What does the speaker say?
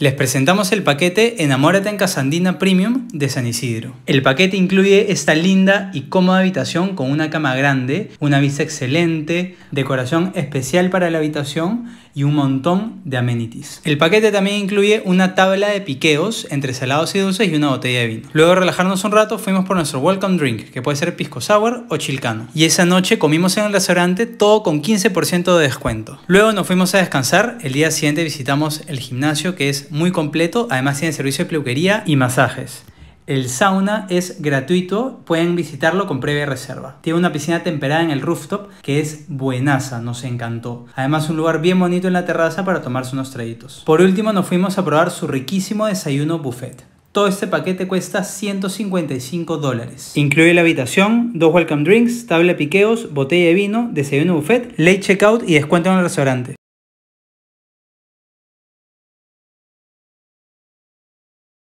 Les presentamos el paquete Enamórate en Casandina Premium de San Isidro. El paquete incluye esta linda y cómoda habitación con una cama grande, una vista excelente, decoración especial para la habitación y un montón de amenities. El paquete también incluye una tabla de piqueos entre salados y dulces y una botella de vino. Luego de relajarnos un rato fuimos por nuestro welcome drink, que puede ser pisco sour o chilcano. Y esa noche comimos en el restaurante todo con 15% de descuento. Luego nos fuimos a descansar, el día siguiente visitamos el gimnasio que es muy completo, además tiene servicio de peluquería y masajes. El sauna es gratuito, pueden visitarlo con previa reserva. Tiene una piscina temperada en el rooftop que es buenaza, nos encantó. Además un lugar bien bonito en la terraza para tomarse unos traguitos. Por último nos fuimos a probar su riquísimo desayuno buffet. Todo este paquete cuesta 155 dólares. Incluye la habitación, dos welcome drinks, tabla de piqueos, botella de vino, desayuno buffet, late checkout y descuento en el restaurante.